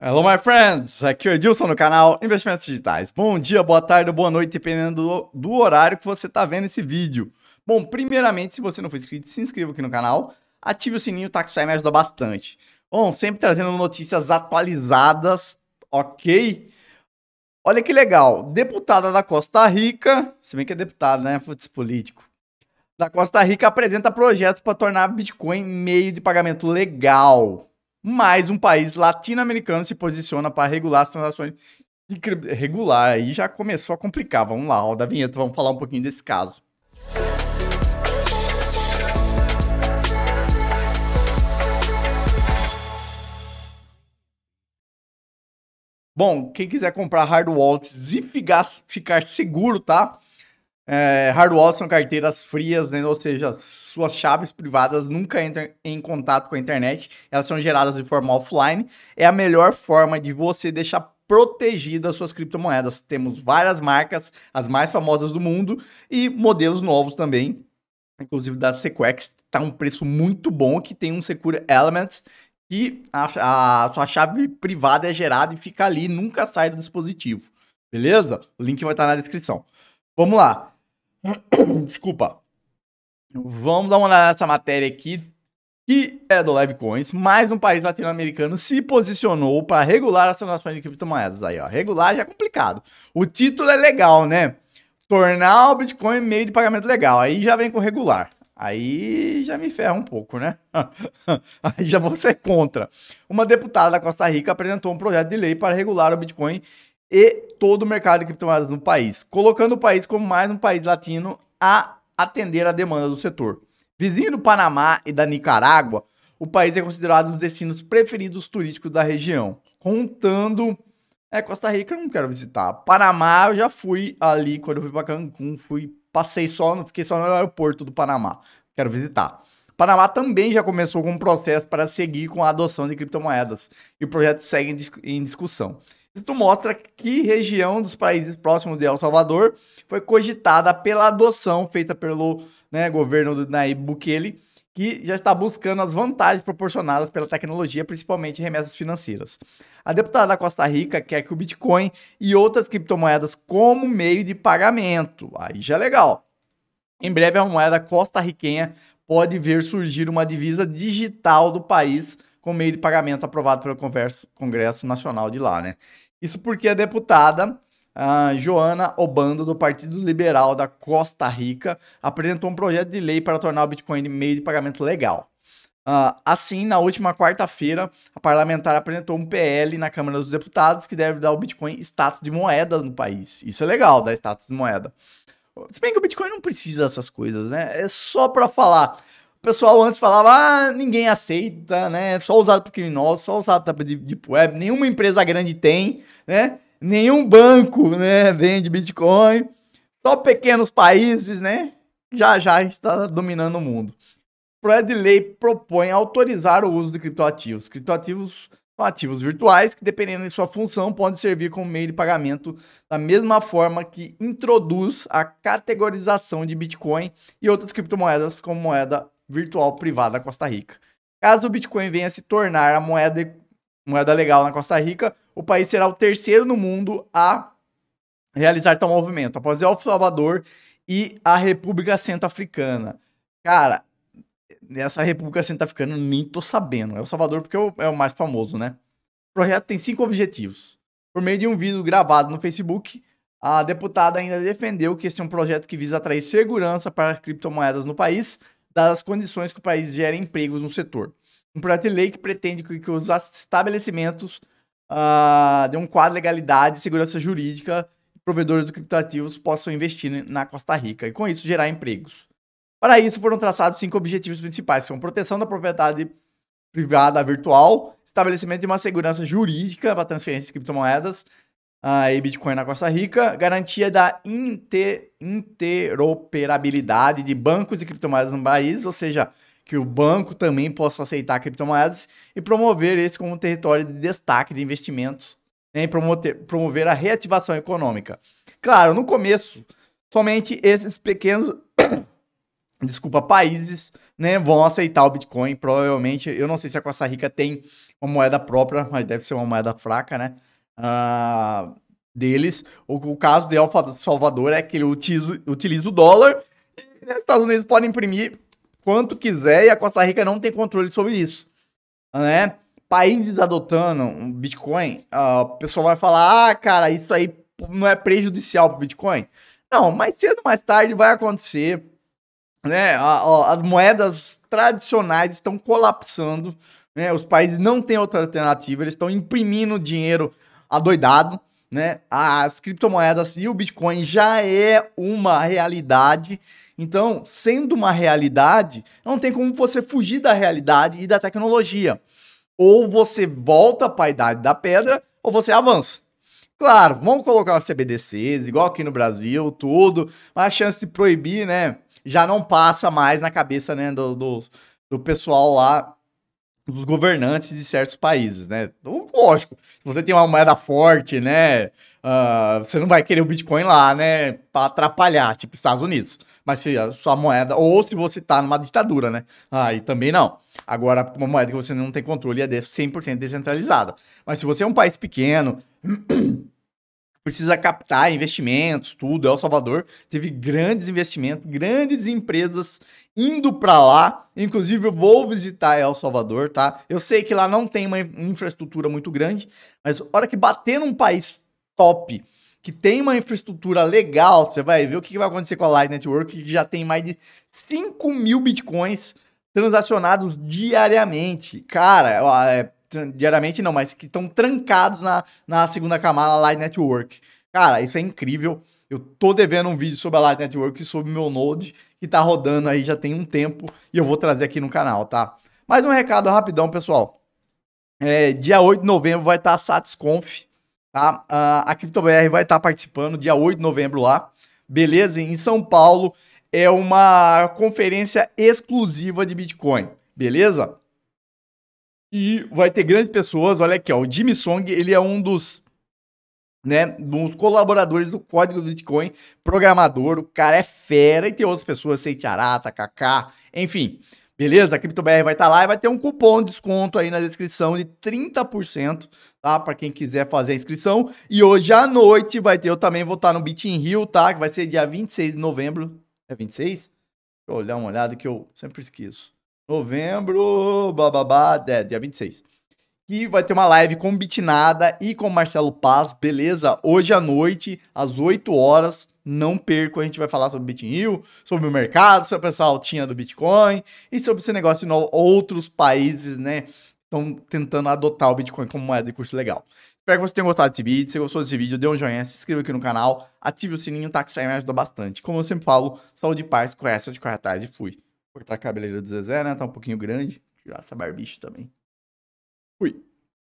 Hello, my friends! Aqui é o Edilson no canal Investimentos Digitais. Bom dia, boa tarde, boa noite, dependendo do, horário que você está vendo esse vídeo. Bom, primeiramente, se você não for inscrito, se inscreva aqui no canal, ative o sininho, tá? Que isso aí me ajuda bastante. Bom, sempre trazendo notícias atualizadas, ok? Olha que legal, deputada da Costa Rica, se bem que é deputada, né? Putz, político. Da Costa Rica apresenta projeto para tornar Bitcoin meio de pagamento legal. Mais um país latino-americano se posiciona para regular as transações. Regular aí já começou a complicar. Vamos lá, ó, da vinheta, vamos falar um pouquinho desse caso. Bom, quem quiser comprar hard wallets e ficar seguro, tá? É, hard wallets são carteiras frias, né? ou seja, suas chaves privadas nunca entram em contato com a internet, elas são geradas de forma offline. É a melhor forma de você deixar protegidas suas criptomoedas. Temos várias marcas, as mais famosas do mundo, e modelos novos também, inclusive da Sequex, está um preço muito bom, que tem um Secure Element, que a, a sua chave privada é gerada e fica ali, nunca sai do dispositivo. Beleza? O link vai estar tá na descrição. Vamos lá. Desculpa. Vamos dar uma olhada nessa matéria aqui, que é do Livecoins, mas um país latino-americano se posicionou para regular as transações de criptomoedas. Aí, ó, regular já é complicado. O título é legal, né? Tornar o Bitcoin meio de pagamento legal. Aí já vem com regular. Aí já me ferra um pouco, né? Aí já vou ser contra. Uma deputada da Costa Rica apresentou um projeto de lei para regular o Bitcoin e todo o mercado de criptomoedas no país, colocando o país como mais um país latino a atender a demanda do setor. Vizinho do Panamá e da Nicarágua, o país é considerado um dos destinos preferidos turísticos da região, contando é, Costa Rica eu não quero visitar. Panamá eu já fui ali quando eu fui para Cancún, fui passei só, fiquei só no aeroporto do Panamá. Quero visitar. Panamá também já começou com um processo para seguir com a adoção de criptomoedas e o projeto segue em discussão tu mostra que região dos países próximos de El Salvador foi cogitada pela adoção feita pelo né, governo do Nayib Bukele, que já está buscando as vantagens proporcionadas pela tecnologia, principalmente remessas financeiras. A deputada da Costa Rica quer que o Bitcoin e outras criptomoedas como meio de pagamento. Aí já é legal. Em breve, a moeda costarriquenha pode ver surgir uma divisa digital do país com meio de pagamento aprovado pelo Congresso Nacional de lá, né? Isso porque a deputada a Joana Obando, do Partido Liberal da Costa Rica, apresentou um projeto de lei para tornar o Bitcoin meio de pagamento legal. Uh, assim, na última quarta-feira, a parlamentar apresentou um PL na Câmara dos Deputados que deve dar o Bitcoin status de moeda no país. Isso é legal, dar status de moeda. Se bem que o Bitcoin não precisa dessas coisas, né? É só para falar, o pessoal antes falava, ah, ninguém aceita, né? É só usado por criminosos, só usado de deep web, nenhuma empresa grande tem, né? Nenhum banco, né, vende Bitcoin. Só pequenos países, né? Já já está dominando o mundo. Lei propõe autorizar o uso de criptoativos. Criptoativos são ativos virtuais que, dependendo de sua função, podem servir como meio de pagamento da mesma forma que introduz a categorização de Bitcoin e outras criptomoedas como moeda virtual privada da Costa Rica. Caso o Bitcoin venha se tornar a moeda, moeda legal na Costa Rica, o país será o terceiro no mundo a realizar tal movimento, após El Salvador e a República Centro-Africana. Cara, nessa República Centro-Africana nem tô sabendo. El Salvador porque é, é o mais famoso, né? O projeto tem cinco objetivos. Por meio de um vídeo gravado no Facebook, a deputada ainda defendeu que esse é um projeto que visa atrair segurança para criptomoedas no país, das condições que o país gera empregos no setor. Um projeto de lei que pretende que os estabelecimentos uh, um quadro de legalidade, segurança jurídica, provedores de criptoativos possam investir na Costa Rica e, com isso, gerar empregos. Para isso, foram traçados cinco objetivos principais, que são proteção da propriedade privada virtual, estabelecimento de uma segurança jurídica para transferências de criptomoedas, ah, e Bitcoin na Costa Rica, garantia da inter, interoperabilidade de bancos e criptomoedas no país, ou seja, que o banco também possa aceitar criptomoedas e promover esse como um território de destaque de investimentos né, e promover, promover a reativação econômica. Claro, no começo, somente esses pequenos desculpa, países né, vão aceitar o Bitcoin. Provavelmente, eu não sei se a Costa Rica tem uma moeda própria, mas deve ser uma moeda fraca, né? uh, deles. O, o, caso de El Salvador é que ele utiliza, utiliza o dólar e né, os Estados Unidos podem imprimir quanto quiser e a Costa Rica não tem controle sobre isso. Né? Países adotando um Bitcoin, uh, o pessoal vai falar: ah, cara, isso aí não é prejudicial para o Bitcoin. Não, mais cedo ou mais tarde vai acontecer. Né? As moedas tradicionais estão colapsando. Né? Os países não têm outra alternativa, eles estão imprimindo dinheiro adoidado, né? As criptomoedas e o Bitcoin já é uma realidade. Então, sendo uma realidade, não tem como você fugir da realidade e da tecnologia. Ou você volta para a idade da pedra, ou você avança. Claro, vamos colocar os CBDCs, igual aqui no Brasil, tudo, mas a chance de proibir, né? Já não passa mais na cabeça né, do, do, do pessoal lá dos governantes de certos países, né? Então, lógico, se você tem uma moeda forte, né? Uh, você não vai querer o Bitcoin lá, né? Para atrapalhar, tipo Estados Unidos. Mas se a sua moeda, ou se você tá numa ditadura, né? Aí ah, também não. Agora, uma moeda que você não tem controle é 100% descentralizada. Mas se você é um país pequeno precisa captar investimentos, tudo. El é Salvador teve grandes investimentos, grandes empresas indo para lá. Inclusive, eu vou visitar El Salvador, tá? Eu sei que lá não tem uma infraestrutura muito grande, mas a hora que bater num país top, que tem uma infraestrutura legal, você vai ver o que vai acontecer com a Light Network, que já tem mais de 5 mil bitcoins transacionados diariamente. Cara, é diariamente não, mas que estão trancados na, na segunda camada Light Network. Cara, isso é incrível. Eu tô devendo um vídeo sobre a Light Network e sobre o meu Node, que tá rodando aí já tem um tempo, e eu vou trazer aqui no canal, tá? Mais um recado rapidão, pessoal. É, dia 8 de novembro vai estar tá a SatisConf, tá? Uh, a CryptoBR vai estar tá participando dia 8 de novembro lá, beleza? Em São Paulo é uma conferência exclusiva de Bitcoin, beleza? E vai ter grandes pessoas. Olha aqui, ó. O Jimmy Song, ele é um dos né, dos colaboradores do código do Bitcoin, programador, o cara é fera e tem outras pessoas, Seitiarata, Kaká, enfim. Beleza? A CryptoBR vai estar tá lá e vai ter um cupom de desconto aí na descrição de 30%, tá? Para quem quiser fazer a inscrição. E hoje à noite vai ter, eu também vou estar tá no Bit in Rio, tá? Que vai ser dia 26 de novembro. É 26? Deixa eu olhar uma olhada que eu sempre esqueço. Novembro, bababá, é, dia 26. Que vai ter uma live com Bitnada e com Marcelo Paz, beleza? Hoje à noite, às 8 horas, não perco, a gente vai falar sobre Bitcoin Hill, sobre o mercado, sobre essa altinha do Bitcoin e sobre esse negócio em outros países, né? Estão tentando adotar o Bitcoin como moeda de curso legal. Espero que você tenha gostado desse vídeo. Se gostou desse vídeo, dê um joinha, se inscreva aqui no canal, ative o sininho, tá? Que isso aí me ajuda bastante. Como eu sempre falo, saúde, paz, correção de corretagem e fui. Cortar a cabeleira do Zezé, né? Tá um pouquinho grande. Tirar essa barbicha também. Fui.